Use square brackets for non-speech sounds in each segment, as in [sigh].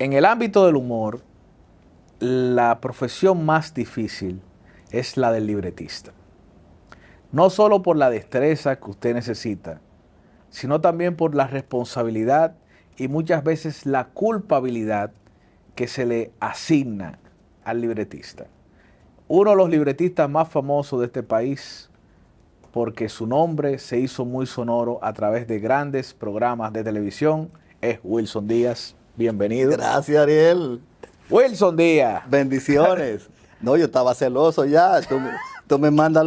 En el ámbito del humor, la profesión más difícil es la del libretista. No solo por la destreza que usted necesita, sino también por la responsabilidad y muchas veces la culpabilidad que se le asigna al libretista. Uno de los libretistas más famosos de este país, porque su nombre se hizo muy sonoro a través de grandes programas de televisión, es Wilson Díaz. Bienvenido. Gracias, Ariel. Wilson Díaz. Bendiciones. [laughs] No, yo estaba celoso ya. Tú, me mandas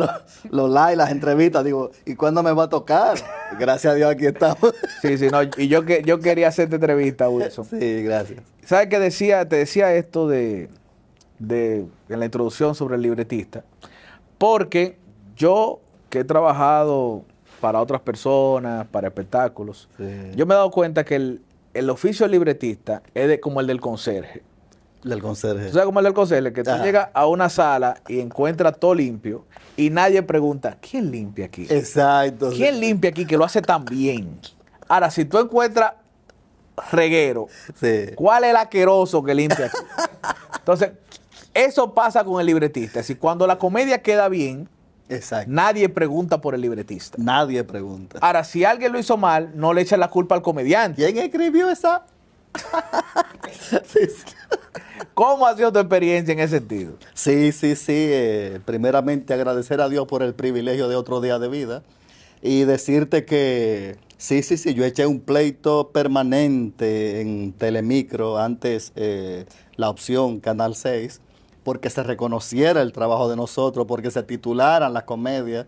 los, likes, las entrevistas. Digo, ¿y cuándo me va a tocar? Gracias a Dios aquí estamos. Sí, sí, no. Y yo, que, yo quería hacerte entrevista, Wilson. Sí, gracias. ¿Sabes qué decía? Te decía esto de, de, en la introducción sobre el libretista. Porque yo que he trabajado para otras personas, para espectáculos, yo me he dado cuenta que el, el oficio del libretista es como el del conserje. Del conserje. O sea, como el del conserje? Que tú llega a una sala y encuentra todo limpio y nadie pregunta, ¿quién limpia aquí? Exacto. ¿Quién limpia aquí que lo hace tan bien? Ahora, si tú encuentras reguero, ¿cuál es el asqueroso que limpia aquí? [laughs] Entonces, eso pasa con el libretista. decir, cuando la comedia queda bien, Exacto. Nadie pregunta por el libretista. Nadie pregunta. Ahora, si alguien lo hizo mal, no le echa la culpa al comediante. ¿Quién escribió esa? [laughs] ¿Cómo ha sido tu experiencia en ese sentido? Sí, sí, sí. Eh, primeramente agradecer a Dios por el privilegio de otro día de vida y decirte que sí, sí, sí, yo eché un pleito permanente en Telemicro, antes eh, la opción Canal 6 porque se reconociera el trabajo de nosotros, porque se titularan las comedias.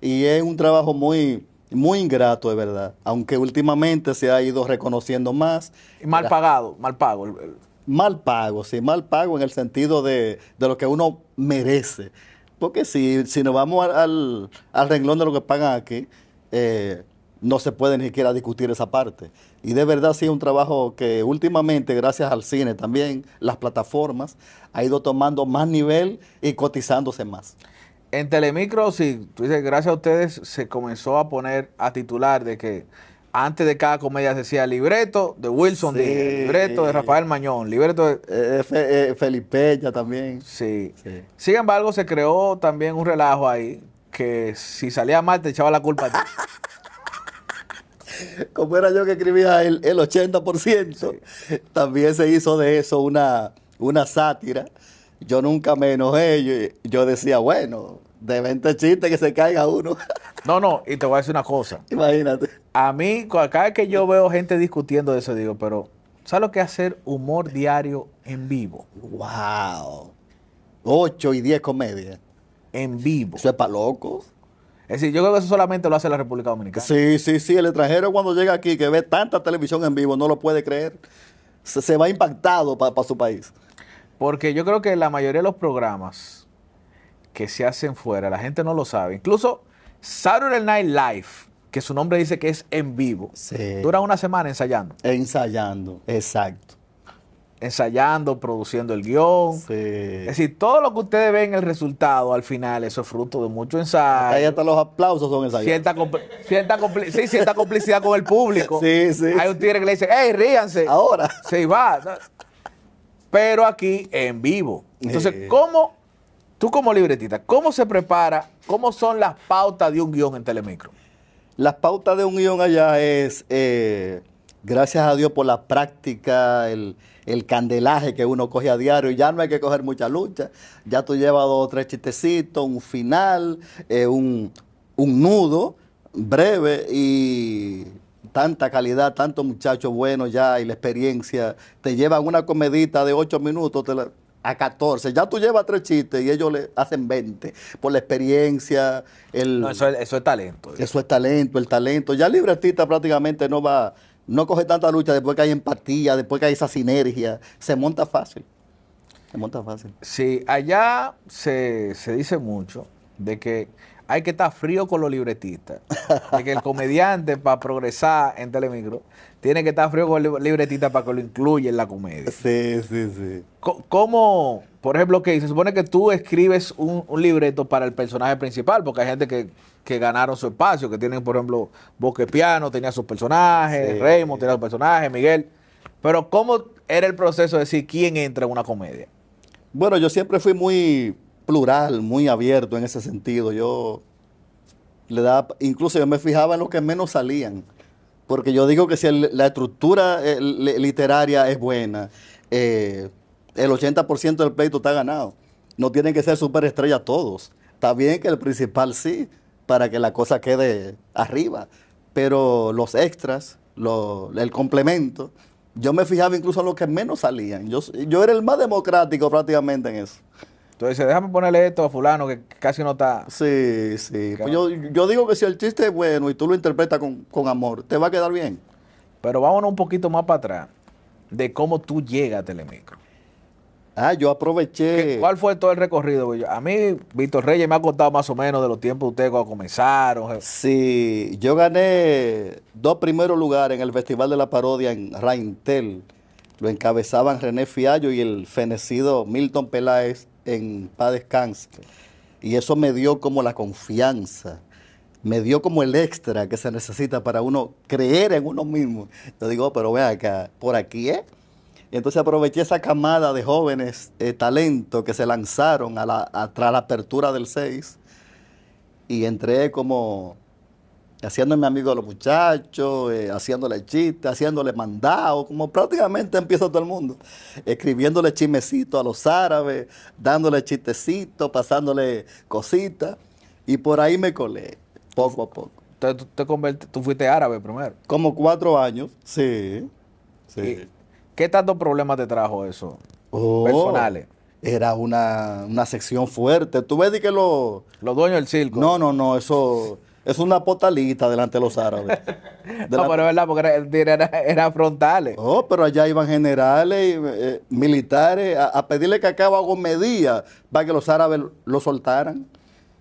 Y es un trabajo muy, muy ingrato, de verdad. Aunque últimamente se ha ido reconociendo más. Y mal pagado, mal pago. Mal pago, sí, mal pago en el sentido de, lo que uno merece. Porque si, nos vamos al, renglón de lo que pagan aquí, eh, no se puede ni siquiera discutir esa parte. Y de verdad sí es un trabajo que últimamente, gracias al cine también, las plataformas, ha ido tomando más nivel y cotizándose más. En Telemicro, sí, tú dices, gracias a ustedes se comenzó a poner a titular de que antes de cada comedia se decía libreto de Wilson, libreto de Rafael Mañón, libreto de... Eh, eh, eh Felipe ya también. Sí. sí. Sin embargo, se creó también un relajo ahí que si salía mal te echaba la culpa a ti. [laughs] [laughs] como era yo que escribía el, 80%, también se hizo de eso una, sátira. Yo nunca me enojé, yo, decía, bueno, de 20 chistes que se caiga uno. [laughs] No, no, y te voy a decir una cosa. Imagínate. A mí, cada vez que yo veo gente discutiendo de eso, digo, pero, ¿sabes lo que es hacer humor diario en vivo? ¡Wow! 8 y 10 comedias. En vivo. Eso es para locos. Es decir, yo creo que eso solamente lo hace la República Dominicana. Sí, sí, sí. El extranjero cuando llega aquí, que ve tanta televisión en vivo, no lo puede creer. Se, va impactado para su país. Porque yo creo que la mayoría de los programas que se hacen fuera, la gente no lo sabe. Incluso Saturday Night Live, que su nombre dice que es en vivo, dura una semana ensayando. Ensayando, exacto ensayando, produciendo el guión. Es decir, todo lo que ustedes ven, el resultado al final, eso es fruto de mucho ensayo. Ahí hasta los aplausos son ensayos. Cierta, sí, cierta complicidad con el público. [laughs] Sí, sí. Hay un tigre que le dice, ¡Ey, ríanse. Ahora. Sí, va. Pero aquí en vivo. Entonces, ¿cómo, tú como libretita, cómo se prepara, cómo son las pautas de un guión en Telemicro? Las pautas de un guión allá es, eh, gracias a Dios por la práctica, el el candelaje que uno coge a diario. Y ya no hay que coger mucha lucha. Ya tú llevas dos o tres chistecitos, un final, eh, un, nudo breve y tanta calidad, tantos muchachos buenos ya y la experiencia. Te llevan una comedita de ocho minutos a 14. Ya tú llevas tres chistes y ellos le hacen 20 por la experiencia. El, eso, es, eso es talento. Eso es talento, el talento. Ya el libretista prácticamente no va no coge tanta lucha después que hay empatía, después que hay esa sinergia. Se monta fácil. Se monta fácil. Sí, allá se, se dice mucho de que hay que estar frío con los libretistas. el comediante para progresar en Telemicro tiene que estar frío con los libretistas para que lo incluya en la comedia. Sí, sí, sí. ¿Cómo, por ejemplo, que se supone que tú escribes un, libreto para el personaje principal? Porque hay gente que, ganaron su espacio, que tienen, por ejemplo, Bosque Piano tenía sus personajes, Raymond tenía sus personajes, Miguel. Pero ¿cómo era el proceso de decir quién entra en una comedia? Bueno, yo siempre fui muy plural, muy abierto en ese sentido. Yo le daba, incluso yo me fijaba en los que menos salían, porque yo digo que si la estructura eh, literaria es buena, eh, el 80% del pleito está ganado. No tienen que ser superestrellas todos. Está bien que el principal sí, para que la cosa quede arriba, pero los extras, lo, el complemento, yo me fijaba incluso en los que menos salían. Yo, yo era el más democrático prácticamente en eso. Dice, déjame ponerle esto a fulano que casi no está. Sí, sí. Pues yo, digo que si el chiste es bueno y tú lo interpretas con, amor, te va a quedar bien. Pero vámonos un poquito más para atrás de cómo tú llegas a Telemicro. Ah, yo aproveché. ¿Cuál fue todo el recorrido? A mí, Víctor Reyes me ha contado más o menos de los tiempos que ustedes cuando comenzaron. Sí, yo gané dos primeros lugares en el Festival de la Parodia en Raintel. Lo encabezaban René Fiallo y el fenecido Milton Peláez, en paz descanso Y eso me dio como la confianza, me dio como el extra que se necesita para uno creer en uno mismo. Yo digo, oh, pero vea acá, por aquí entonces aproveché esa camada de jóvenes talentos eh, talento que se lanzaron a la, tras la apertura del 6 y entré como haciéndome amigo de los muchachos, eh, haciéndole chistes, haciéndole mandados, como prácticamente empieza todo el mundo, escribiéndole chismecitos a los árabes, dándole chistecitos, pasándole cositas, y por ahí me colé, poco a poco. tú, fuiste árabe primero. Como cuatro años, sí. sí. ¿Qué tantos problemas te trajo eso? Oh, Personales era una, sección fuerte. Tú ves que los... Los dueños del circo. No, no, no, eso... Es una potalita delante de los árabes. [laughs] no, pero es verdad, porque eran frontales. Oh, pero allá iban generales, eh, militares, a, pedirle que acabo hago medida para que los árabes lo soltaran.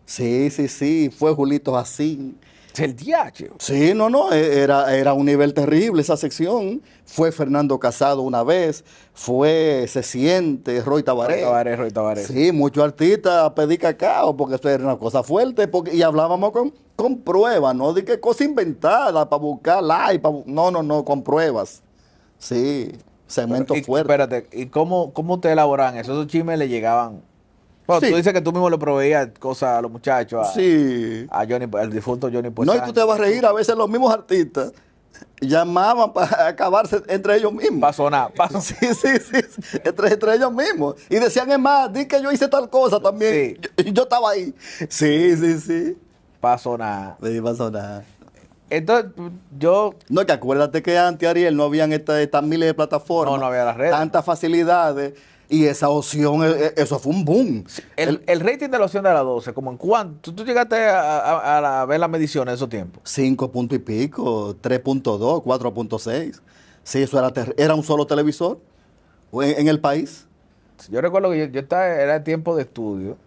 Sí, sí, sí, fue Julito así. El diario. Sí, no, no, e, era, era un nivel terrible esa sección. Fue Fernando Casado una vez, fue Se Siente, Roy Tabaré. Tabaré, Roy Tabaré. Sí, muchos artistas pedí cacao porque eso era una cosa fuerte porque, y hablábamos con, pruebas, no de que cosa inventada para buscar like, no, no, no, con pruebas. Sí, cemento fuerte. Espérate, ¿y cómo, cómo te elaboraban eso? ¿Esos chismes le llegaban tú dices que tú mismo le proveías cosas a los muchachos, a, Johnny, al difunto Johnny pues No, y tú te vas a reír, a veces los mismos artistas llamaban para acabarse entre ellos mismos. pasó nada, Sí, sí, sí, entre, entre, ellos mismos. Y decían, es más, di que yo hice tal cosa también. Sí. Yo, estaba ahí. Sí, sí, sí. pasó nada, Sí, Entonces, yo... No, que acuérdate que antes, Ariel, no habían estas miles de plataformas. No, no había las redes. Tantas facilidades y esa opción, eh, eh, eso fue un boom. el, rating de la opción de la 12, como en cuánto, tú llegaste a, a, ver las mediciones en esos tiempos. Cinco punto y pico, 3.2, 4.6. Sí, eso era, era un solo televisor en, el país. Yo recuerdo que yo, estaba, era el tiempo de estudio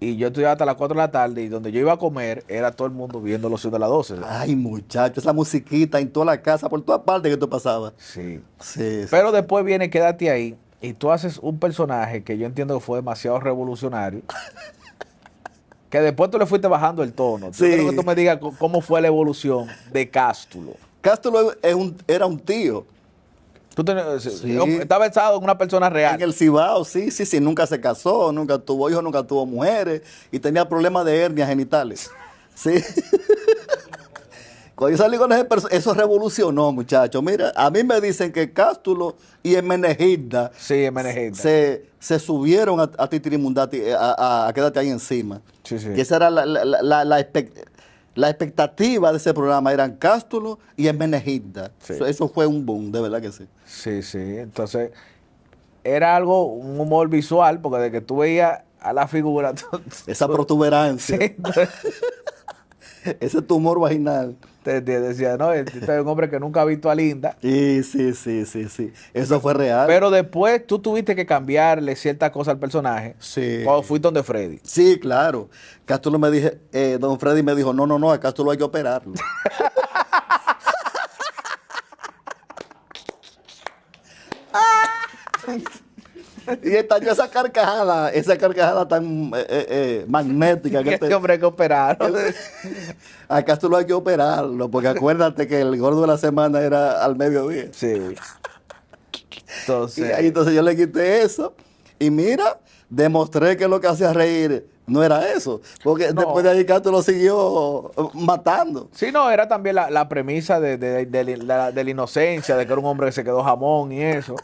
y yo estudiaba hasta las 4 de la tarde y donde yo iba a comer era todo el mundo viendo la opción de las 12. Ay, muchacho, esa musiquita en toda la casa, por todas partes que tú pasabas. Sí. sí Pero después viene Quédate ahí, y tú haces un personaje que yo entiendo que fue demasiado revolucionario. que después tú le fuiste bajando el tono. quiero que tú me digas cómo fue la evolución de Cástulo. Cástulo era un tío. Tú eh, sí. en una persona real. En el Cibao, sí, sí, sí. Nunca se casó, nunca tuvo hijos, nunca tuvo mujeres y tenía problemas de hernias genitales. Sí. [laughs] con eso revolucionó, muchachos. Mira, a mí me dicen que Cástulo y Hermenegilda sí, Se, subieron a, ti Titirimundati, eh, a, a, Quédate ahí encima. Sí, Y esa era la, la, expectativa de ese programa, eran Cástulo y Hermenegilda. Eso, eso fue un boom, de verdad que sí. Sí, sí. Entonces, era algo, un humor visual, porque de que tú veías a la figura. [laughs] Esa protuberancia. [laughs] ese tumor vaginal. Te, decía, no, este, este es un hombre que nunca ha visto a Linda. Y [laughs] sí, sí, sí, sí. Eso fue real. Pero después tú tuviste que cambiarle ciertas cosa al personaje. Sí. Cuando fuiste donde Freddy. Sí, claro. Castro me dije, eh, don Freddy me dijo, no, no, no, a lo hay que operarlo. [laughs] [laughs] y estalló esa carcajada, esa carcajada tan eh, eh, eh magnética. Que [laughs] este hombre que operaron. [laughs] Acá tú lo hay que operarlo, porque acuérdate que el gordo de la semana era al mediodía. Sí. Entonces. entonces yo le quité eso. Y mira, demostré que lo que hacía reír no era eso. Porque después de ahí Castro lo siguió uh, matando. Sí, no, era también la, premisa de, de, de, la, la, inocencia, de que era un hombre que se quedó jamón y eso.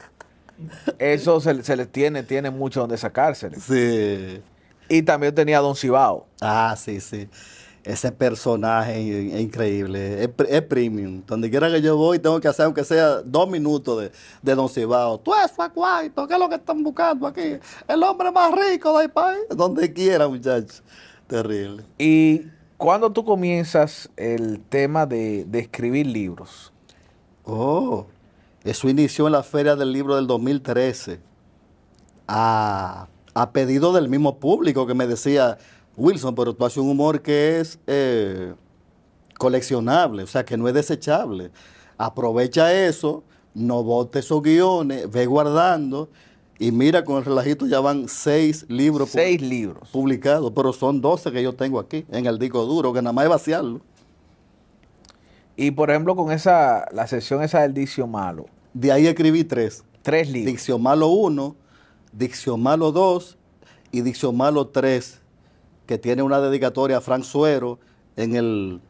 Eso se, se les tiene, tiene mucho donde sacársele. Sí. Y también tenía a Don Cibao. Ah, sí, sí. Ese personaje es increíble, es, premium. Donde quiera que yo voy, tengo que hacer, aunque sea dos minutos de, Don Cibao. Tú es cuarto ¿qué es lo que están buscando aquí? El hombre más rico del país. Donde quiera, muchachos. Terrible. ¿Y cuando tú comienzas el tema de, de escribir libros? Oh. Eso inició en la Feria del Libro del 2013, a, pedido del mismo público que me decía, Wilson, pero tú haces un humor que es eh, coleccionable, o sea, que no es desechable. Aprovecha eso, no bote esos guiones, ve guardando. Y mira, con el relajito ya van seis libros, publicados, pero son 12 que yo tengo aquí en el disco duro, que nada más es vaciarlo. Y por ejemplo, con esa, la sesión esa del Diccio Malo. De ahí escribí tres. Tres libros. Diccio Malo 1, Diccio Malo 2 y Diccio Malo 3, que tiene una dedicatoria a Frank Suero en, el,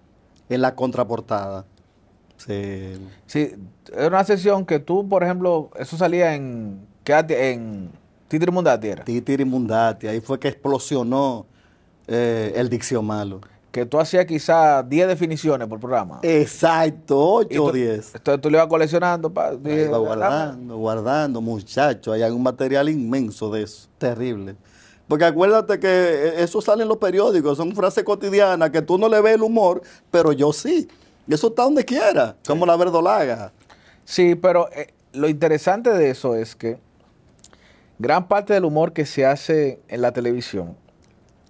en la contraportada. Sí. sí, era una sesión que tú, por ejemplo, eso salía en, en Titiri Mundati. Titiri Mundati, ahí fue que explosionó eh, el Diccio Malo que tú hacías quizás 10 definiciones por programa. Exacto, 8 o 10. Entonces tú le ibas coleccionando. Pa, iba guardando, guardando, muchachos. Hay un material inmenso de eso, terrible. Porque acuérdate que eh, eso sale en los periódicos, son frases cotidianas que tú no le ves el humor, pero yo sí. Y Eso está donde quiera, como la verdolaga. Sí, pero eh, lo interesante de eso es que gran parte del humor que se hace en la televisión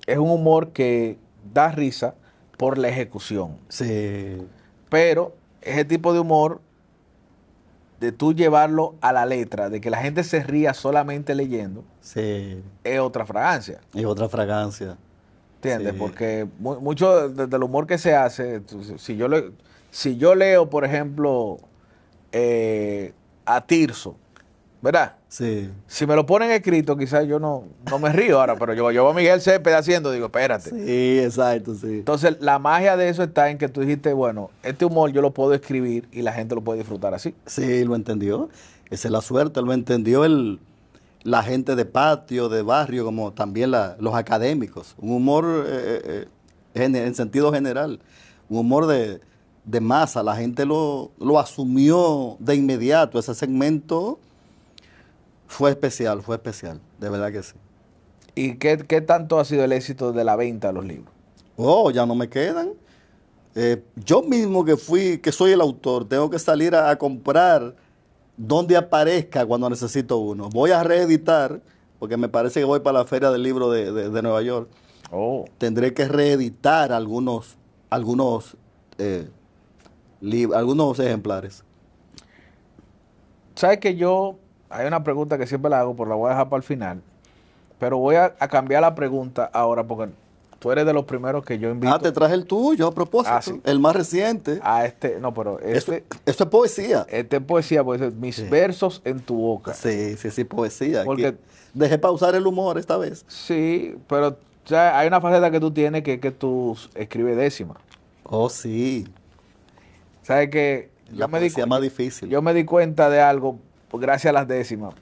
es un humor que da risa por la ejecución. Sí. Pero ese tipo de humor, de tú llevarlo a la letra, de que la gente se ría solamente leyendo, sí. es otra fragancia. Es otra fragancia. ¿Entiendes? Porque mucho del humor que se hace, si yo, si yo leo, por ejemplo, eh, a Tirso, ¿verdad? Sí. Si me lo ponen escrito, quizás yo no, no me río ahora, pero yo, yo a Miguel Cepeda haciendo, digo, espérate. Sí, exacto, sí. Entonces, la magia de eso está en que tú dijiste, bueno, este humor yo lo puedo escribir y la gente lo puede disfrutar así. Sí, lo entendió. Esa es la suerte, lo entendió el, la gente de patio, de barrio, como también los académicos. Un humor eh, eh, eh, en, sentido general, un humor de, masa. La gente lo, lo asumió de inmediato, ese segmento fue especial, fue especial, de verdad que sí. ¿Y qué, tanto ha sido el éxito de la venta de los libros? Oh, ya no me quedan. Eh, yo mismo que fui, que soy el autor, tengo que salir a, comprar donde aparezca cuando necesito uno. Voy a reeditar, porque me parece que voy para la feria del libro de, Nueva York. Oh. Tendré que reeditar algunos, algunos, eh, algunos ejemplares. ¿Sabes que yo hay una pregunta que siempre la hago, pero la voy a dejar para el final. Pero voy a, cambiar la pregunta ahora porque tú eres de los primeros que yo invito. Ah, te traje el tuyo a propósito, ah, el más reciente. Ah, este, no, pero este. esto es poesía. Este es poesía, pues mis versos en tu boca. Sí, sí, sí, poesía. Porque dejé pausar el humor esta vez. Sí, pero hay una faceta que tú tienes que es que tú escribes décima. Oh, sí. ¿Sabes que La yo más difícil. Yo me di cuenta de algo pues gracias a las décimas.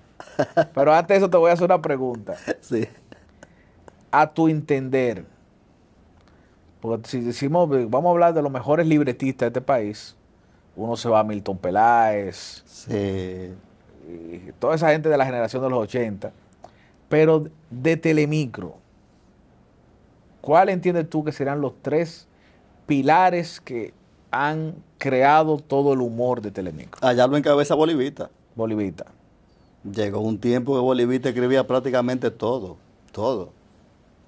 Pero antes de eso te voy a hacer una pregunta. Sí. A tu entender, porque si decimos, vamos a hablar de los mejores libretistas de este país, uno se va a Milton Peláez, y eh, toda esa gente de la generación de los 80, pero de Telemicro, ¿cuál entiendes tú que serán los tres pilares que han creado todo el humor de Telemicro? Allá lo encabeza Bolivita. Bolivita. Llegó un tiempo que Bolivita escribía prácticamente todo, todo.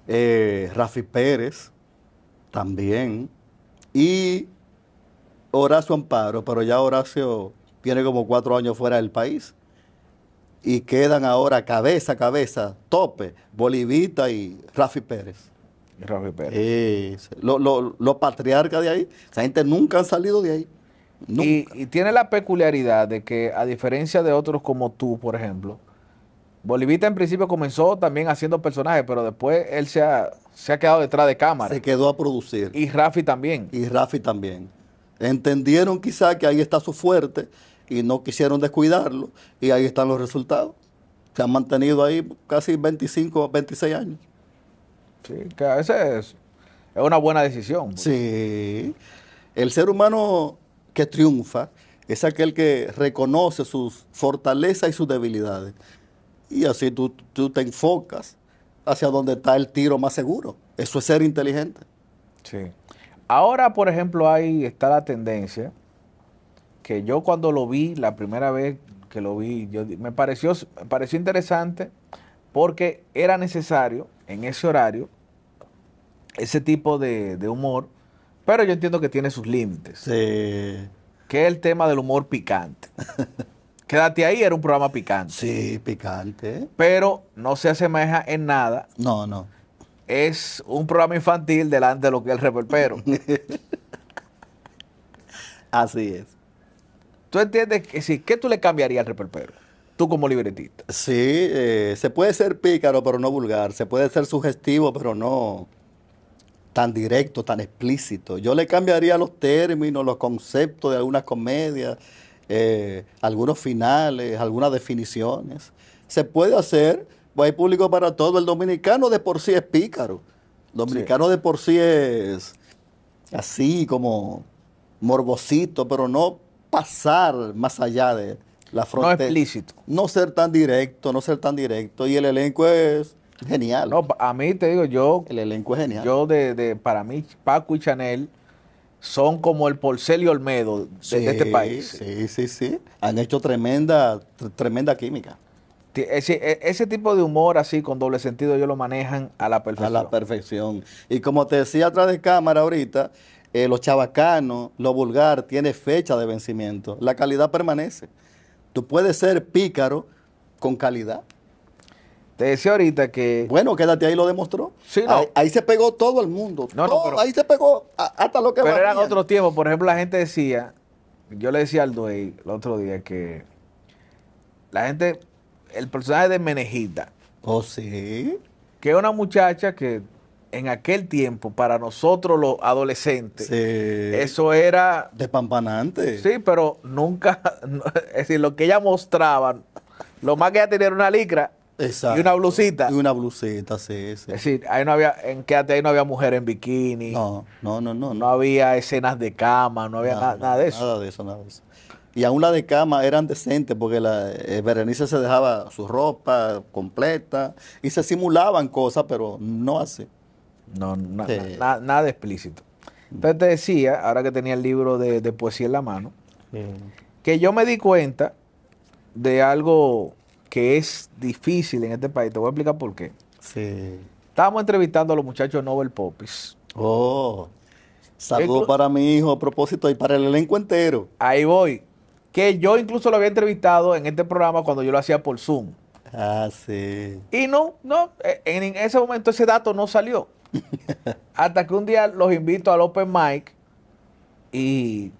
Eh, Rafi Pérez también. Y Horacio Amparo, pero ya Horacio tiene como cuatro años fuera del país. Y quedan ahora cabeza a cabeza, tope, Bolivita y Rafi Pérez. Rafi Pérez. los lo, lo patriarcas de ahí, esa gente nunca han salido de ahí. Y, tiene la peculiaridad de que, a diferencia de otros como tú, por ejemplo, Bolivita en principio comenzó también haciendo personajes, pero después él se ha, se ha quedado detrás de cámara. Se quedó a producir. Y Rafi también. Y Rafi también. Entendieron quizá que ahí está su fuerte y no quisieron descuidarlo y ahí están los resultados. Se han mantenido ahí casi 25, 26 años. Sí, que a veces es una buena decisión. Pues. Sí. El ser humano que triunfa es aquel que reconoce sus fortalezas y sus debilidades. Y así tú, te enfocas hacia donde está el tiro más seguro. Eso es ser inteligente. Sí. Ahora, por ejemplo, ahí está la tendencia que yo cuando lo vi, la primera vez que lo vi, yo, me, pareció, pareció interesante porque era necesario en ese horario ese tipo de humor pero yo entiendo que tiene sus límites. Sí. Que es el tema del humor picante. [laughs] Quédate ahí, era un programa picante. Sí, picante. Pero no se asemeja en nada. No, no. Es un programa infantil delante de lo que es el reperpero. [laughs] Así es. ¿Tú entiendes que si, qué tú le cambiarías al reperpero? Tú como libretista. Sí, eh, se puede ser pícaro, pero no vulgar. Se puede ser sugestivo, pero no tan directo, tan explícito. Yo le cambiaría los términos, los conceptos de algunas comedias, eh, algunos finales, algunas definiciones. Se puede hacer, pues hay público para todo. El dominicano de por sí es pícaro. El dominicano de por sí es así como morbosito, pero no pasar más allá de la frontera. explícito. No ser tan directo, no ser tan directo. Y el elenco es Genial. No, a mí te digo, yo. El elenco es genial. Yo, de, para mí, Paco y Chanel son como el Porcel y Olmedo de, este país. Sí, sí, sí. Han hecho tremenda, tremenda química. Ese, e, ese, tipo de humor así, con doble sentido, ellos lo manejan a la perfección. A la perfección. Y como te decía atrás de cámara ahorita, eh, los lo chabacano, lo vulgar, tiene fecha de vencimiento. La calidad permanece. Tú puedes ser pícaro con calidad. Te decía ahorita que. Bueno, quédate ahí, lo demostró. Sí, ahí, se pegó todo el mundo. No, ahí se pegó hasta lo que Pero eran otros tiempos. Por ejemplo, la gente decía, yo le decía al Dwayne el otro día que la gente, el personaje de Menejita. Oh, sí. Que es una muchacha que en aquel tiempo, para nosotros los adolescentes, eso era. Despampanante. Sí, pero nunca. [laughs] es decir, lo que ella mostraba, lo más que ella tenía era una licra y una blusita. Y una blusita, sí, sí. Es decir, ahí no había, en Quédate ahí no había mujer en bikini. No, no, no, no. No, había escenas de cama, no había nada, de eso. Nada de eso, nada de eso. Y aún las de cama eran decentes porque la, eh, Berenice se dejaba su ropa completa y se simulaban cosas, pero no así. No, nada explícito. Entonces te decía, ahora que tenía el libro de, poesía en la mano, que yo me di cuenta de algo que es difícil en este país. Te voy a explicar por qué. Sí. Estábamos entrevistando a los muchachos Nobel Popis. Oh. Saludos para mi hijo a propósito y para el elenco entero. Ahí voy. Que yo incluso lo había entrevistado en este programa cuando yo lo hacía por Zoom. Ah, sí. Y no, no, eh, en ese momento ese dato no salió. [laughs] Hasta que un día los invito al Open Mic y,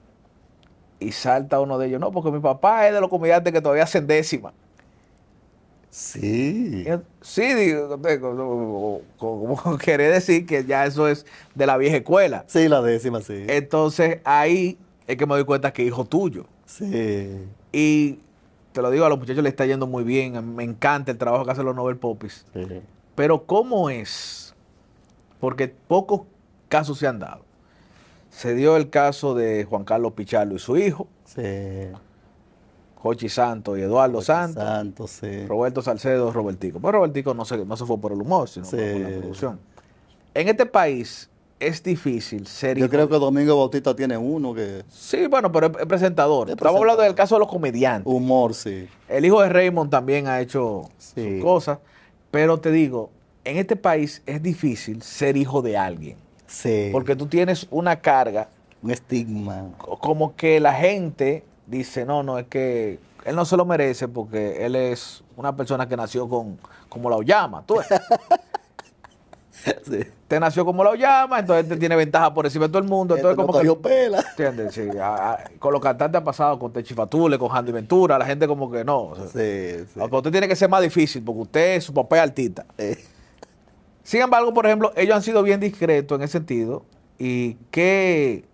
y salta uno de ellos. No, porque mi papá es de los comediantes que todavía hacen décima. Sí. Eh, sí, digo, como, [laughs] quiere decir que ya eso es de la vieja escuela. Sí, la décima, sí. Entonces ahí es que me doy cuenta que hijo tuyo. Sí. Y te lo digo, a los muchachos les está yendo muy bien. Me encanta el trabajo que hacen los Nobel Popis. Sí. Pero ¿cómo es? Porque pocos casos se han dado. Se dio el caso de Juan Carlos Picharlo y su hijo. Sí. Jochi Santos y Eduardo Santo, Santos. Santos sí. Roberto Salcedo, Robertico. Pero Robertico no se, no se fue por el humor, sino por la producción. En este país es difícil ser hijo Yo creo que Domingo Bautista tiene uno que... Sí, bueno, pero es, presentador. Estamos hablando del caso de los comediantes. Humor, sí. El hijo de Raymond también ha hecho sus cosas. Pero te digo, en este país es difícil ser hijo de alguien. Sí. Porque tú tienes una carga. Un estigma. Como que la gente dice, no, no, es que él no se lo merece porque él es una persona que nació con, como la Oyama, tú [laughs] sí. Te nació como la Oyama, entonces te tiene ventaja por encima de todo el mundo. Entonces, como Pela. ¿Entiendes? Sí, con los cantantes ha pasado, con Techifatule, con Handy Ventura, la gente como que no. sí, Usted tiene que ser más difícil porque usted, es su papel artista. Eh. Sin embargo, por ejemplo, ellos han sido bien discretos en ese sentido. ¿Y qué,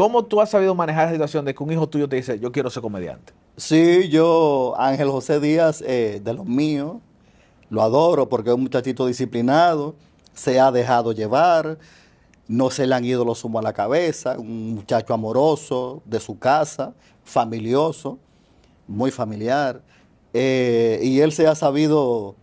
¿Cómo tú has sabido manejar la situación de que un hijo tuyo te dice, yo quiero ser comediante? Sí, yo, Ángel José Díaz, eh, de los míos, lo adoro porque es un muchachito disciplinado, se ha dejado llevar, no se le han ido los humos a la cabeza, un muchacho amoroso, de su casa, familioso, muy familiar. Eh, y él se ha sabido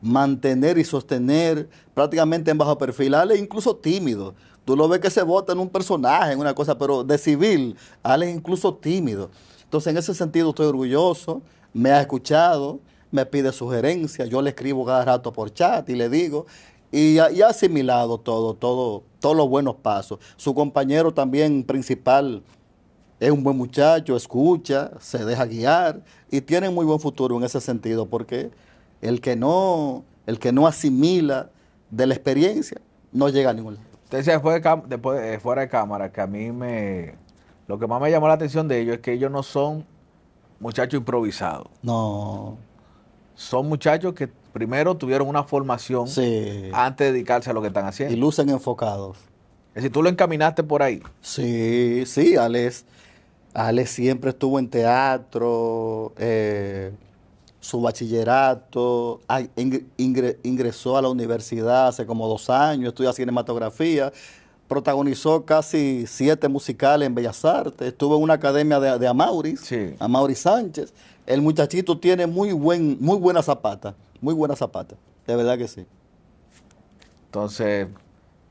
mantener y sostener prácticamente en bajo perfil, incluso tímido Tú lo ves que se vota en un personaje, en una cosa, pero de civil, Alex incluso tímido. Entonces, en ese sentido, estoy orgulloso, me ha escuchado, me pide sugerencias, yo le escribo cada rato por chat y le digo, y ha, asimilado todo, todo, todos los buenos pasos. Su compañero también principal es un buen muchacho, escucha, se deja guiar y tiene muy buen futuro en ese sentido, porque el que no, el que no asimila de la experiencia no llega a ningún lado. Te decía después después eh, fuera de cámara que a mí me. Lo que más me llamó la atención de ellos es que ellos no son muchachos improvisados. No. Son muchachos que primero tuvieron una formación antes de dedicarse a lo que están haciendo. Y lucen enfocados. Es decir, tú lo encaminaste por ahí. Sí, sí, Alex. Alex siempre estuvo en teatro. Eh, su bachillerato, ah, ingresó a la universidad hace como dos años, estudia cinematografía, protagonizó casi siete musicales en Bellas Artes, estuvo en una academia de, de Amauris, Sánchez. El muchachito tiene muy, buen, muy buena zapata, muy buena zapata, de verdad que sí. Entonces,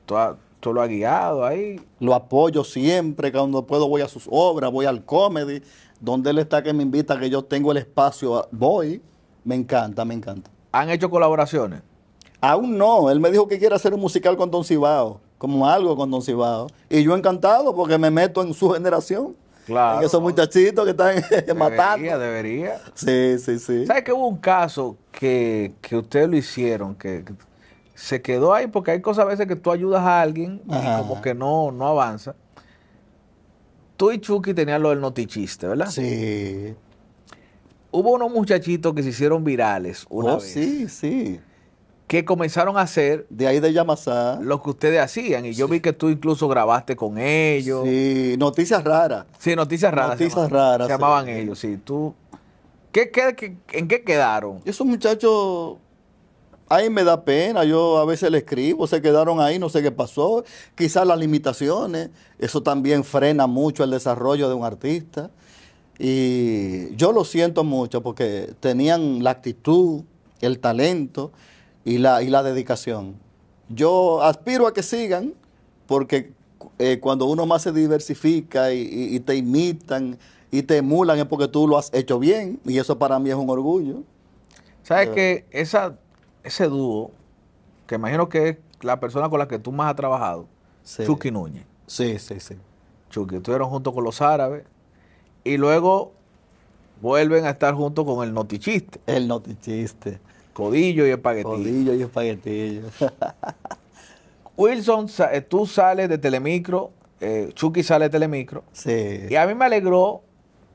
tú lo has guiado ahí. Lo apoyo siempre, cuando puedo voy a sus obras, voy al comedy, ¿Dónde él está que me invita, que yo tengo el espacio? Voy, me encanta, me encanta. ¿Han hecho colaboraciones? Aún no, él me dijo que quiere hacer un musical con Don Cibao, como algo con Don Cibao. Y yo encantado porque me meto en su generación. Claro. En esos muchachitos que están [laughs] matando. Debería, Sí, sí, sí. ¿Sabes que hubo un caso que, ustedes lo hicieron, que, se quedó ahí? Porque hay cosas a veces que tú ayudas a alguien y como que no, no avanza tú y Chucky tenían lo del notichiste, ¿verdad? Sí. Hubo unos muchachitos que se hicieron virales una oh, Sí, sí. Que comenzaron a hacer. De ahí de Yamasá. Lo que ustedes hacían. Y yo vi que tú incluso grabaste con ellos. Sí, noticias raras. Sí, noticias raras. Noticias raras. Se llamaban ellos, sí. Tú. ¿Qué, en qué quedaron? Esos muchachos ahí me da pena, yo a veces le escribo, se quedaron ahí, no sé qué pasó, quizás las limitaciones, eso también frena mucho el desarrollo de un artista. Y yo lo siento mucho porque tenían la actitud, el talento y la, y la dedicación. Yo aspiro a que sigan porque eh, cuando uno más se diversifica y, te imitan y te emulan es porque tú lo has hecho bien y eso para mí es un orgullo. ¿Sabes que esa ese dúo, que imagino que es la persona con la que tú más has trabajado, Chucky Núñez. Sí, sí, sí. Chucky, estuvieron junto con los árabes y luego vuelven a estar junto con el notichiste. El notichiste. Codillo y espaguetillo. Codillo y espaguetillo. [laughs] Wilson, eh, tú sales de Telemicro, eh, Chucky sale de Telemicro. Sí. Y a mí me alegró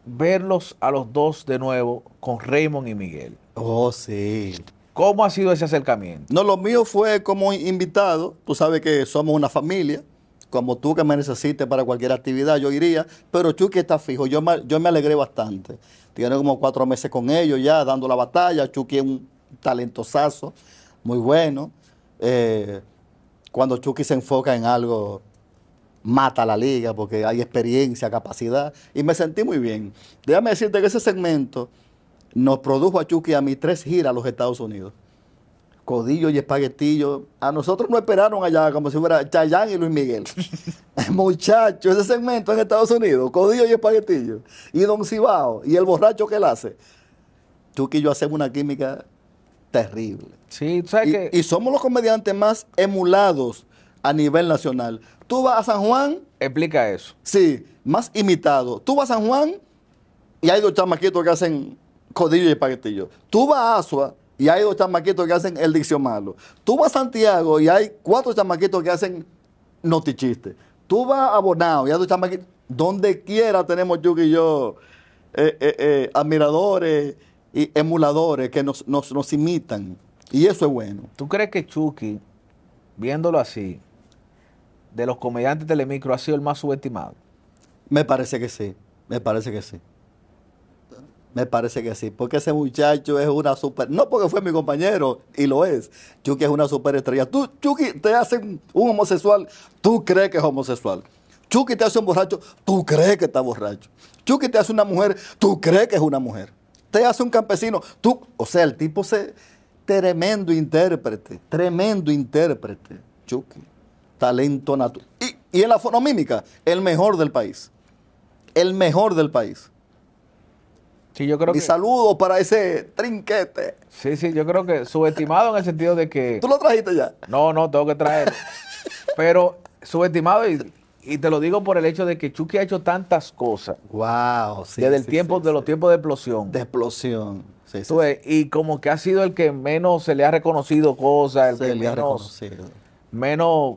verlos a los dos de nuevo con Raymond y Miguel. Oh, sí. ¿Cómo ha sido ese acercamiento? No, lo mío fue como invitado. Tú sabes que somos una familia. Como tú que me necesites para cualquier actividad, yo iría. Pero Chucky está fijo. Yo me, alegré bastante. Tiene como cuatro meses con ellos ya, dando la batalla. Chucky es un talentosazo, muy bueno. Eh, cuando Chucky se enfoca en algo, mata la liga porque hay experiencia, capacidad. Y me sentí muy bien. Déjame decirte que ese segmento nos produjo a Chucky a mí tres giras a los Estados Unidos. Codillo y espaguetillo. A nosotros nos esperaron allá como si fuera Chayán y Luis Miguel. [laughs] Muchachos, ese segmento en Estados Unidos, Codillo y espaguetillo. Y Don Cibao, y el borracho que él hace. Chucky y yo hacemos una química terrible. Sí, tú sabes y, que... y somos los comediantes más emulados a nivel nacional. Tú vas a San Juan. Explica eso. Sí, más imitado. Tú vas a San Juan y hay dos chamaquitos que hacen Codillo y paquetillo. Tú vas a Asua y hay dos chamaquitos que hacen el diccionario. malo. Tú vas a Santiago y hay cuatro chamaquitos que hacen notichiste. Tú vas a Bonao y hay dos chamaquitos. Donde quiera tenemos Chucky y yo eh, eh, eh, admiradores y emuladores que nos, nos imitan. Y eso es bueno. ¿Tú crees que Chucky, viéndolo así, de los comediantes de Telemicro ha sido el más subestimado? Me parece que sí, me parece que sí. Me parece que sí, porque ese muchacho es una super. No porque fue mi compañero, y lo es. Chucky es una superestrella. Tú, Chucky, te hace un homosexual, tú crees que es homosexual. Chucky te hace un borracho, tú crees que está borracho. Chucky te hace una mujer, tú crees que es una mujer. Te hace un campesino, tú. O sea, el tipo se. Tremendo intérprete, tremendo intérprete, Chucky. Talento natural. Y, y en la fonomímica, el mejor del país. El mejor del país. Y saludos saludo para ese trinquete. Sí, sí, yo creo que subestimado en el sentido de que... ¿Tú lo trajiste ya? No, no, tengo que traer. [laughs] Pero subestimado y, te lo digo por el hecho de que Chucky ha hecho tantas cosas. Wow, sí. Desde de los tiempos de explosión. De explosión. Sí, sí. Y como que ha sido el que menos se le ha reconocido cosas, el que menos, ha menos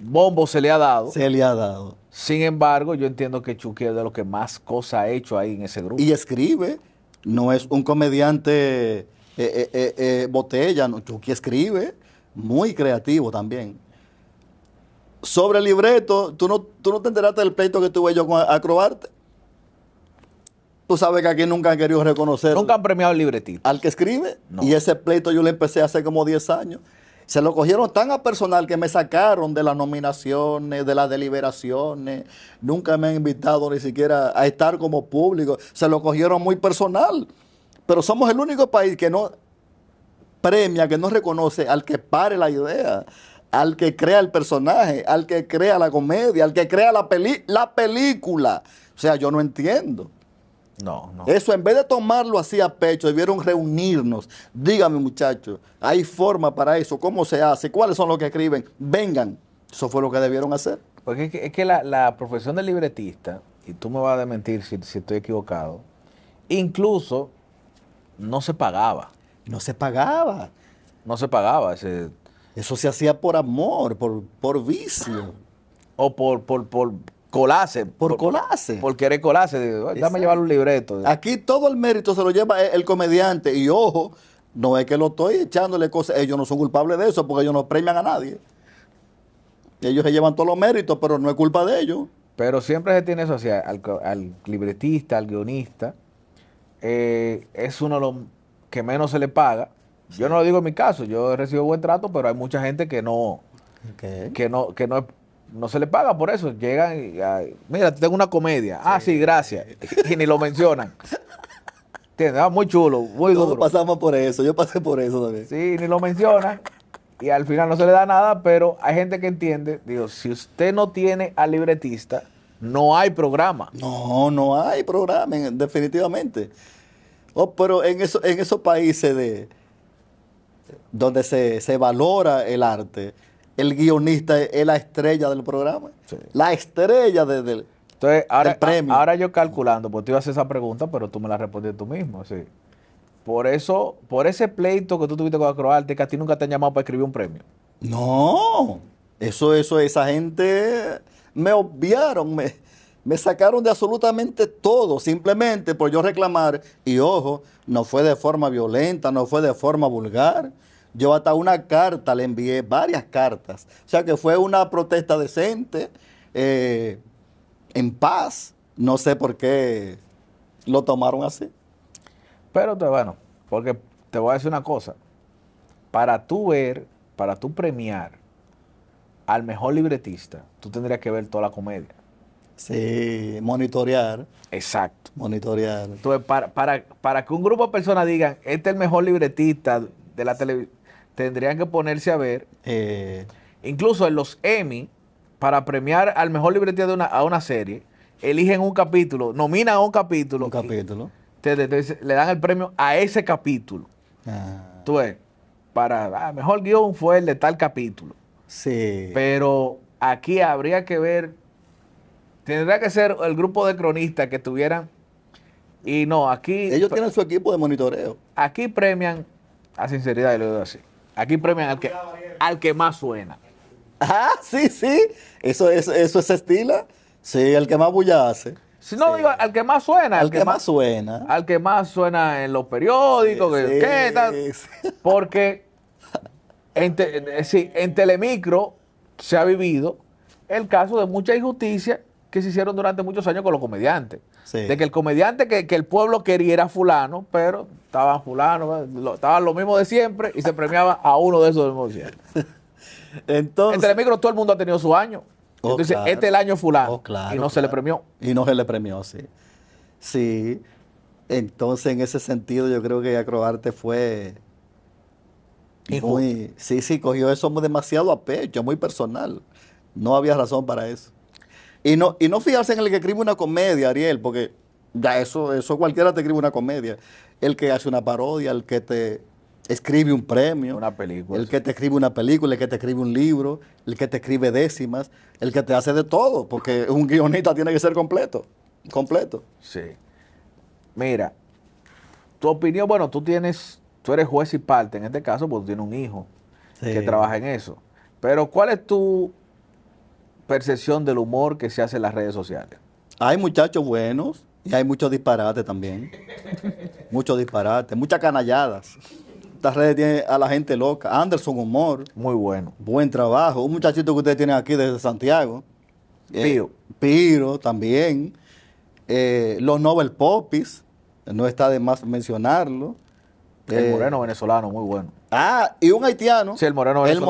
bombo se le ha dado. Se le ha dado. Sin embargo, yo entiendo que Chucky es de lo que más cosas ha hecho ahí en ese grupo. Y escribe, no es un comediante eh, eh, eh, botella, no, Chucky escribe, muy creativo también. Sobre el libreto, ¿tú no, tú no te enteraste del pleito que tuve yo con Acrobarte? Tú sabes que aquí nunca han querido reconocer. Nunca han premiado el libretito. Al que escribe. Y ese pleito yo le empecé hace como 10 años. Se lo cogieron tan a personal que me sacaron de las nominaciones, de las deliberaciones. Nunca me han invitado ni siquiera a estar como público. Se lo cogieron muy personal. Pero somos el único país que no premia, que no reconoce al que pare la idea, al que crea el personaje, al que crea la comedia, al que crea la, peli la película. O sea, yo no entiendo. No, no. Eso en vez de tomarlo así a pecho, debieron reunirnos. Dígame muchachos, ¿hay forma para eso? ¿Cómo se hace? ¿Cuáles son los que escriben? Vengan. Eso fue lo que debieron hacer. Porque es que, la, profesión de libretista, y tú me vas a mentir si, si estoy equivocado, incluso no se pagaba. No se pagaba. No se pagaba. ese. Eso se hacía por amor, por, vicio. o por, por colase. Por, colase. porque eres colase. dame llevar un libreto. Aquí todo el mérito se lo lleva el, comediante. Y ojo, no es que lo estoy echándole cosas. Ellos no son culpables de eso porque ellos no premian a nadie. Ellos se llevan todos los méritos, pero no es culpa de ellos. Pero siempre se tiene eso hacia al, libretista, al guionista. Eh, es uno de los que menos se le paga. Yo no lo digo en mi caso, yo he recibo buen trato, pero hay mucha gente que no, que no, que no no se le paga por eso. Llegan y, mira, tengo una comedia. Ah, sí, gracias. Y ni lo mencionan. [laughs] ¿Entiendes? Ah, muy chulo, muy pasamos por eso, yo pasé por eso también. Sí, ni lo mencionan. Y al final no se le da nada, pero hay gente que entiende. Digo, si usted no tiene al libretista, no hay programa. No, no hay programa, definitivamente. Oh, pero en, eso, en esos países de, donde se, se valora el arte, el guionista es la estrella del programa. La estrella del premio. Ahora yo calculando, porque te iba a hacer esa pregunta, pero tú me la respondiste tú mismo. Sí. Por eso, por ese pleito que tú tuviste con la que a ti nunca te han llamado para escribir un premio. No, eso, eso, esa gente me obviaron, me, me sacaron de absolutamente todo, simplemente por yo reclamar. Y ojo, no fue de forma violenta, no fue de forma vulgar. Yo hasta una carta le envié, varias cartas. O sea que fue una protesta decente, eh, en paz. No sé por qué lo tomaron así. Pero bueno, porque te voy a decir una cosa. Para tú ver, para tú premiar al mejor libretista, tú tendrías que ver toda la comedia. Sí, monitorear. Exacto. Monitorear. Entonces, para, para, para que un grupo de personas digan, este es el mejor libretista de la televisión, tendrían que ponerse a ver, eh, incluso en los Emmy, para premiar al mejor libretista de una, a una serie, eligen un capítulo, nominan un capítulo. Un capítulo. le dan el premio a ese capítulo. Ah. Tú ves, para, ah, mejor guión fue el de tal capítulo. Sí. Pero aquí habría que ver, tendría que ser el grupo de cronistas que tuvieran, y no, aquí... Ellos tienen su equipo de monitoreo. Aquí premian a sinceridad, y lo digo así. Aquí premian al que, al que más suena. Ah, sí, sí. Eso, eso es estilo. Sí, al que más bulla hace. Si no, digo, al que más suena. Al, que, más suena. Al que más suena en los periódicos. Porque en, eh, en Telemicro se ha vivido el caso de mucha injusticia que se hicieron durante muchos años con los comediantes. De que el comediante que, que el pueblo quería era fulano, pero estaba fulano, eh, estaba lo mismo de siempre y se premiaba a uno de esos del [laughs] Entonces, entre Telemicro todo el mundo ha tenido su año. Oh, Entonces, este es el año fulano. Oh, y no se le premió. Y no se le premió, sí. Sí. Entonces, en ese sentido, yo creo que Acroarte fue muy, sí, sí, cogió eso demasiado a pecho, muy personal. No había razón para eso. Y no, y no fijarse en el que escribe una comedia, Ariel, porque ya eso, eso cualquiera te escribe una comedia el que hace una parodia, el que te escribe un premio, una película, el que te escribe una película, el que te escribe un libro, el que te escribe décimas, el que te hace de todo, porque un guionista tiene que ser completo, completo. Sí. Mira, tu opinión, bueno, tú tienes, tú eres juez y parte en este caso, porque tú tienes un hijo que trabaja en eso. Pero ¿cuál es tu percepción del humor que se hace en las redes sociales? Hay muchachos buenos, y hay muchos disparates también. muchos disparates, muchas canalladas. Estas redes tienen a la gente loca. Anderson Humor. Muy bueno. Buen trabajo. Un muchachito que ustedes tienen aquí desde Santiago. Eh, Piro. Piro también. Eh, los Nobel Popis. No está de más mencionarlo. El eh, moreno venezolano, muy bueno. Ah, y un haitiano. Sí, el moreno venezolano.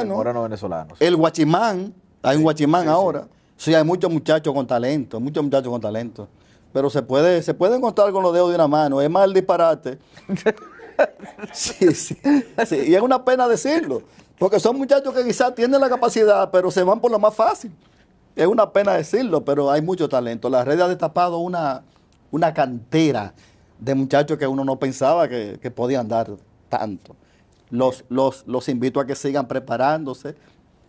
El moreno venezolano. El guachimán. Hay un guachimán ahora. Sí, hay muchos muchachos con talento, muchos muchachos con talento. Pero se puede, se encontrar con los dedos de una mano. Es más el disparate. [laughs] sí, sí, sí. Y es una pena decirlo. Porque son muchachos que quizás tienen la capacidad, pero se van por lo más fácil. Es una pena decirlo, pero hay mucho talento. La red ha destapado una, una cantera de muchachos que uno no pensaba que, podían dar tanto. Los, los, los invito a que sigan preparándose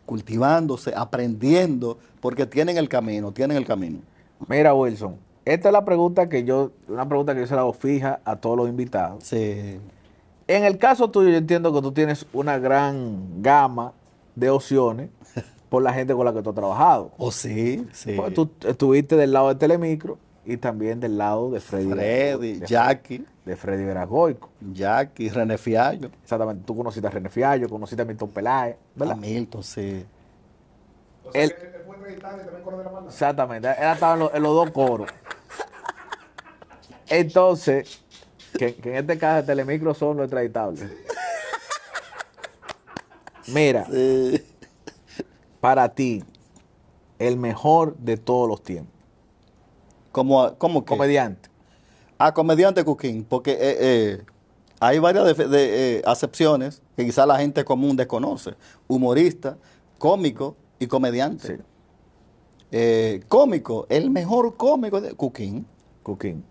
cultivándose, aprendiendo, porque tienen el camino, tienen el camino. Mira, Wilson, esta es la pregunta que yo, una pregunta que yo se la hago fija a todos los invitados. Sí. En el caso tuyo, yo entiendo que tú tienes una gran gama de opciones [laughs] por la gente con la que tú has trabajado. Oh, sí, sí. Pues tú estuviste del lado de Telemicro y también del lado de Freddy. Freddy. Jackie de Freddy Veragoico. Jackie, René Fiallo. Exactamente, tú conociste a René Fiallo, conociste a Milton Peláez, ¿verdad? A Milton, sí. fue coro de la banda. Exactamente, él estaba en, los, dos coros. Entonces, que, en este caso el Telemicro son los traitables. Mira, sí. para ti, el mejor de todos los tiempos. ¿Cómo, cómo Comediante a comediante cooking porque eh, eh, hay varias de, eh, acepciones que quizá la gente común desconoce. Humorista, cómico y comediante. Sí. cómico, el mejor cómico de cooking cooking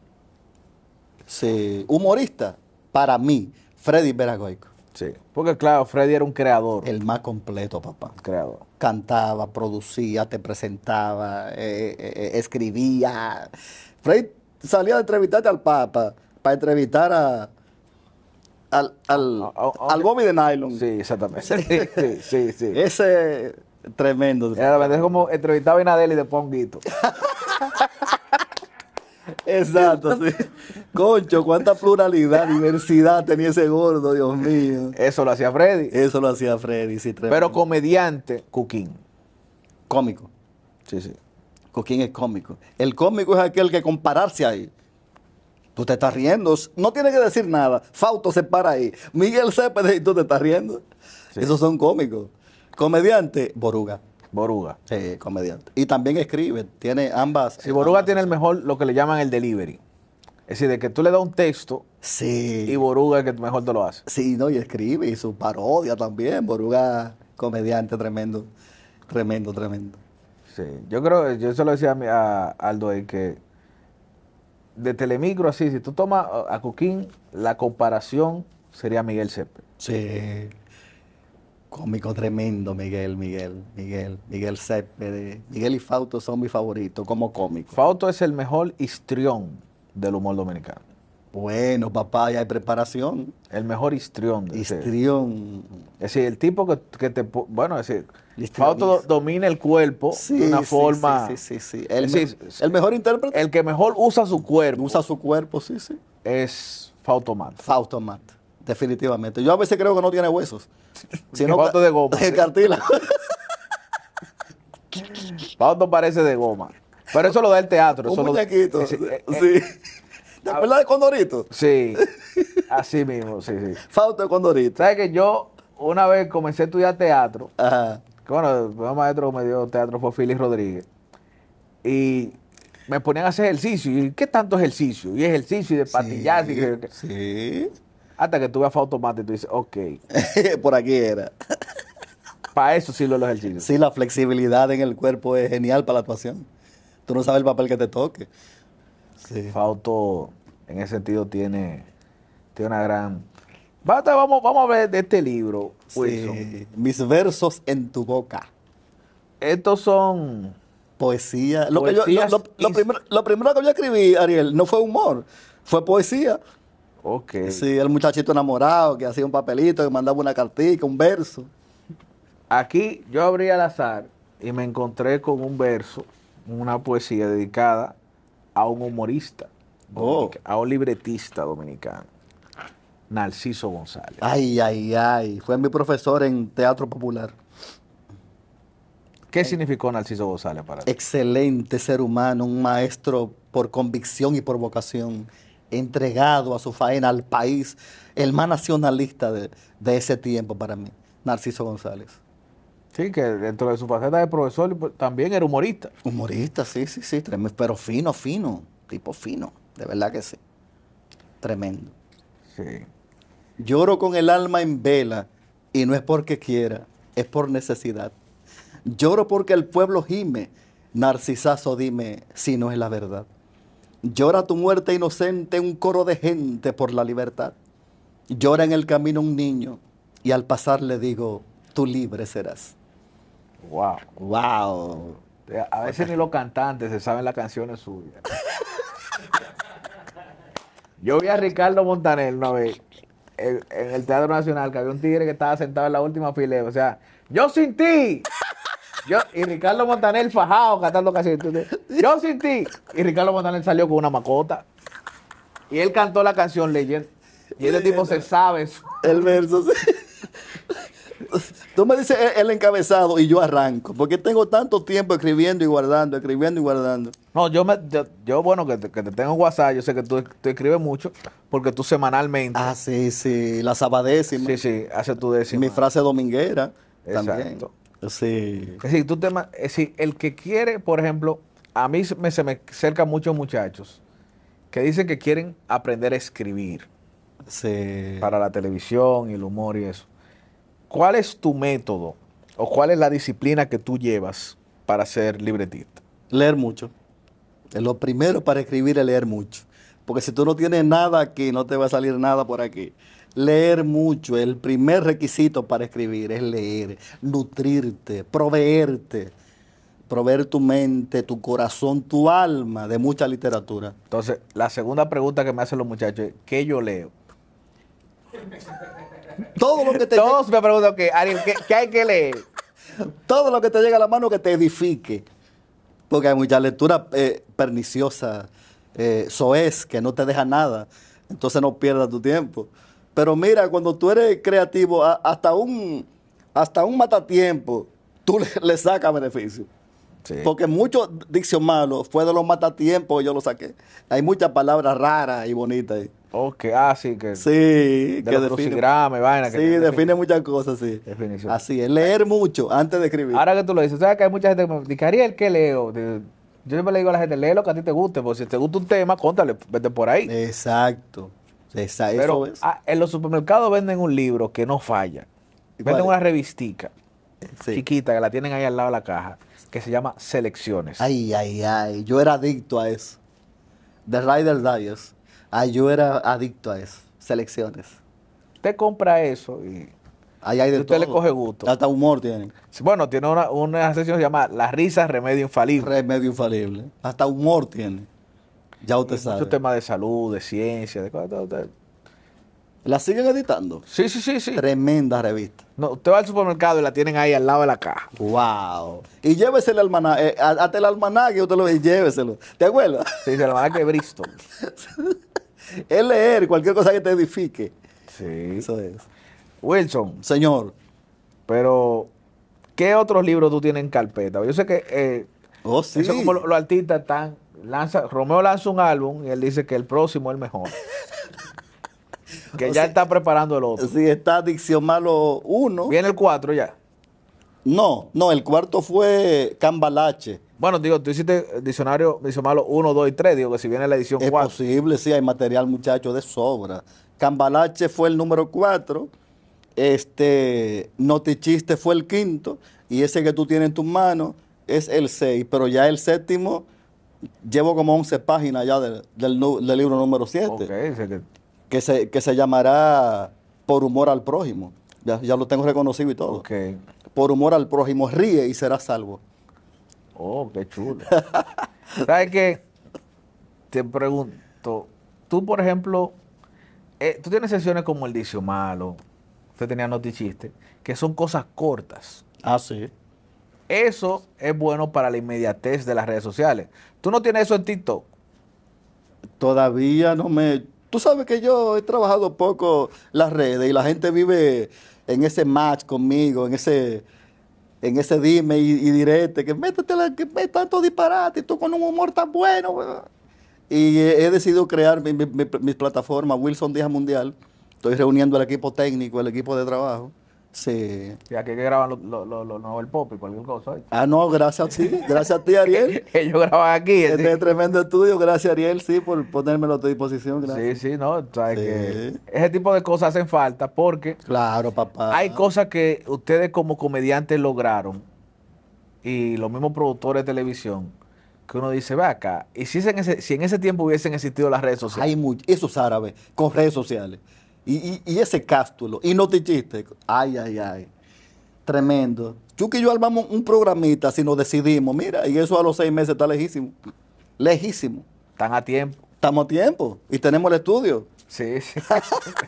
Sí, humorista, para mí, Freddy Veragoico. Sí, porque claro, Freddy era un creador. El más completo, papá. Creador. Cantaba, producía, te presentaba, escribía. Freddy Salía a entrevistarte al Papa, para entrevistar a, al, al, de nylon. Sí, exactamente. sí, sí, [laughs] Ese tremendo. Era, es como entrevistar a Inadel de Ponguito. [laughs] Exacto, sí. Concho, cuánta pluralidad, diversidad tenía ese gordo, Dios mío. Eso lo hacía Freddy. Eso lo hacía Freddy, sí, tremendo. Pero comediante, Cuquín. Cómico. Sí, sí con quién es cómico. El cómico es aquel que compararse ahí. Tú te estás riendo, no tiene que decir nada. Fausto se para ahí. Miguel Cepeda y tú te estás riendo. Esos son cómicos. Comediante, Boruga. Boruga. Sí, comediante. Y también escribe, tiene ambas. Si Boruga tiene el mejor, lo que le llaman el delivery. Es decir, de que tú le das un texto sí. y Boruga que mejor te lo hace. Sí, no, y escribe, y su parodia también. Boruga, comediante tremendo, tremendo, tremendo. Sí, yo creo, yo se lo decía a, Aldo que de Telemicro, así, si tú tomas a Coquín, la comparación sería Miguel Sepe. Sí. Cómico tremendo, Miguel, Miguel, Miguel, Miguel Ceppe, Miguel y Fausto son mis favoritos como cómico. Fausto es el mejor histrión del humor dominicano. Bueno, papá, ya hay preparación. El mejor histrión. histrión. Es decir, el tipo que, que te... Bueno, es decir, Fausto domina el cuerpo de una forma. Sí, sí, sí. El, mejor intérprete. El que mejor usa su cuerpo. Usa su cuerpo, sí, sí. Es Fausto Mat. Fausto Matt, definitivamente. Yo a veces creo que no tiene huesos. [laughs] Sino Fausto de goma. De [laughs] cartila. [laughs] Fausto parece de goma. Pero eso lo da el teatro. Un eso eh, sí. Eh, ¿Te de Condorito? Sí. Así mismo, sí, sí. Fausto de Condorito. ¿Sabes que yo una vez comencé a estudiar teatro? Ajá bueno, el primer maestro que me dio teatro fue Philly Rodríguez. Y me ponían a hacer ejercicio. ¿Y qué tanto ejercicio? Y ejercicio y de patillas. Sí, Hasta que, sí. Hasta que tú y tú dices, ok. [laughs] Por aquí era. para eso sirven los ejercicios. Sí, la flexibilidad en el cuerpo es genial para la actuación. Tú no sabes el papel que te toque. Sí. Fauto, en ese sentido, tiene, tiene una gran vamos, vamos a ver de este libro, mis versos en tu boca. Estos son... Poesía. Lo, primero, que yo escribí, Ariel, no fue humor, fue poesía. Ok. Sí, el muchachito enamorado que hacía un papelito, que mandaba una cartita, un verso. Aquí yo abrí al azar y me encontré con un verso, una poesía dedicada a un humorista, oh. a un libretista dominicano. Narciso González. Ay, ay, ay. Fue mi profesor en Teatro Popular. ¿Qué significó Narciso González para ti? Excelente ser humano, un maestro por convicción y por vocación, entregado a su faena, al país, el más nacionalista de, ese tiempo para mí, Narciso González. Sí, que dentro de su faceta de profesor pues, también era humorista. Humorista, sí, sí, sí, tremendo, pero fino, fino, tipo fino, de verdad que sí. Tremendo. Sí. Lloro con el alma en vela y no es porque quiera, es por necesidad. Lloro porque el pueblo gime. Narcisazo, dime si no es la verdad. Llora tu muerte inocente un coro de gente por la libertad. Llora en el camino un niño y al pasar le digo, tú libre serás. Wow. Wow. A veces ni los cantantes se saben las canciones suyas. [laughs] Yo vi a Ricardo Montaner una vez en, el Teatro Nacional que había un tigre que estaba sentado en la última fila. O sea, yo sin ti. Yo, y Ricardo Montaner fajado cantando casi. Yo sin ti. Y Ricardo Montaner salió con una macota. Y él cantó la canción Legend. Y ese tipo se sabe. El verso. Tú me dices eh, el encabezado y yo arranco. Porque tengo tanto tiempo escribiendo y guardando, escribiendo y guardando. No, yo, me, yo, bueno, que te, que te tengo WhatsApp, yo sé que tú, tú, escribes mucho, porque tú semanalmente. Ah, sí, sí, la sabadécima. Sí, sí, hace tu décima. Mi frase dominguera Exacto. también. Sí. Es el que quiere, por ejemplo, a mí me, se me acercan muchos muchachos que dicen que quieren aprender a escribir. Sí. Para la televisión y el humor y eso. ¿Cuál es tu método o cuál es la disciplina que tú llevas para ser libretista? Leer mucho. Lo primero para escribir es leer mucho. Porque si tú no tienes nada aquí, no te va a salir nada por aquí. Leer mucho, el primer requisito para escribir es leer, nutrirte, proveerte, proveer tu mente, tu corazón, tu alma de mucha literatura. Entonces, la segunda pregunta que me hacen los muchachos es, ¿qué yo leo? [laughs] Todo lo que te Todos me preguntan, que ¿qué hay que leer? Todo lo que te llega a la mano que te edifique porque hay mucha lectura eh, perniciosa, eh, soez, que no te deja nada, entonces no pierdas tu tiempo. Pero mira, cuando tú eres creativo, hasta un, hasta un matatiempo, tú [laughs] le, saca sacas beneficio. Porque muchos diccionarios fue de los matatiempos, yo lo saqué. Hay muchas palabras raras y bonitas ahí. Ok, ah, sí, que. Sí, que define. vaina. sí, define, muchas cosas, sí. Definición. Así es, leer mucho antes de escribir. Ahora que tú lo dices, ¿sabes que hay mucha gente que me el que leo? yo siempre le digo a la gente, lee lo que a ti te guste, porque si te gusta un tema, contale, vete por ahí. Exacto. Esa, Pero ah, en los supermercados venden un libro que no falla. Venden una revistica chiquita que la tienen ahí al lado de la caja, que se llama Selecciones. Ay, ay, ay. Yo era adicto a eso. The Rider Diaries Ah, yo era adicto a eso, selecciones. Usted compra eso y, Ahí hay de usted le coge gusto. Hasta humor tiene. Bueno, tiene una, una sección que se llama La Risa remedio infalible. Remedio infalible. Hasta humor tiene. Ya usted sabe. sabe. un tema de salud, de ciencia, de cosas. ¿La siguen editando? Sí, sí, sí, sí. Tremenda revista. No, usted va al supermercado y la tienen ahí al lado de la caja. ¡Wow! Y lléveselo al maná. eh, el almanaque usted lo y lléveselo. ¿Te acuerdas? Sí, el almanaque de Bristol. [laughs] es leer cualquier cosa que te edifique. Sí. Eso es. Wilson. Señor. Pero, ¿qué otros libros tú tienes en carpeta? Yo sé que. Eh, oh, sí. como los, artistas están. Lanza, Romeo lanza un álbum y él dice que el próximo es el mejor. [laughs] que ya está preparando el otro. Sí, está Dicción Malo Viene el 4 ya. No, no, el cuarto fue Cambalache. Bueno, digo, tú hiciste diccionario, diccionario, malo, 1, 2 y 3, digo que si viene la edición 4. Es posible, sí, hay material, muchachos, de sobra. Cambalache fue el número 4, este, Notichiste fue el quinto, y ese que tú tienes en tus manos es el 6, pero ya el séptimo llevo como 11 páginas ya del, libro número 7, okay, que... que... se, que se llamará Por humor al prójimo. Ya, ya lo tengo reconocido y todo. Okay. Por humor al prójimo, ríe y será salvo. Oh, qué chulo. [laughs] ¿Sabes qué? Te pregunto, tú por ejemplo, eh, tú tienes sesiones como el Dicio Malo, usted tenía Notichiste, que son cosas cortas. Ah, sí. Eso es bueno para la inmediatez de las redes sociales. ¿Tú no tienes eso en TikTok? Todavía no me... Tú sabes que yo he trabajado poco las redes y la gente vive en ese match conmigo, en ese en ese dime y, y direte, que métete que tanto disparate, tú con un humor tan bueno. Y he, decidido crear mi, plataforma, Wilson Díaz Mundial. Estoy reuniendo el equipo técnico, el equipo de trabajo. Sí. aquí que, que graban los lo, nuevos pop y cualquier cosa. Ah, no, gracias a ti, gracias a ti, Ariel. yo [laughs] grababa aquí. Este tremendo estudio, gracias Ariel, sí, por ponérmelo a tu disposición. Sí, sí, no, sabes ese tipo de cosas hacen falta porque. Claro, papá. Hay cosas que ustedes como comediantes lograron y los mismos productores de televisión que uno dice, ve acá, y si en ese, si en ese tiempo hubiesen existido las redes sociales. Hay muchos, esos árabes, con redes sociales. Y, ese cástulo, y no te chiste. Ay, ay, ay. Tremendo. tú y yo armamos un programita si nos decidimos. Mira, y eso a los seis meses está lejísimo. Lejísimo. Están a tiempo. Estamos a tiempo. Y tenemos el estudio. Sí, sí.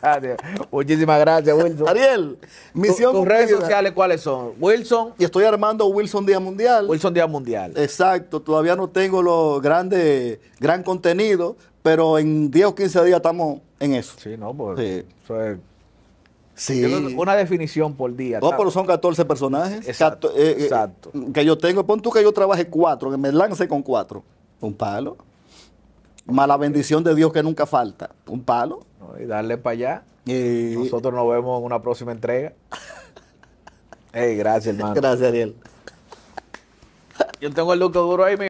[laughs] Muchísimas gracias, Wilson. Ariel, misión. ¿Tus redes sociales cuáles son? Wilson. Y estoy armando Wilson Día Mundial. Wilson Día Mundial. Exacto. Todavía no tengo los grandes, gran contenido, pero en 10 o 15 días estamos en eso. Sí, no, pues. Sí. Una definición por día. son 14 personajes. Eh, eh, exacto. Que yo tengo, pon tú que yo trabaje cuatro, que me lance con cuatro. Un palo. Más bendición de Dios que nunca falta. Un palo. y darle para allá. Y... Nosotros nos vemos en una próxima entrega. [laughs] Ey, gracias, hermano. Gracias, Ariel. Yo tengo el lucro duro ahí, mi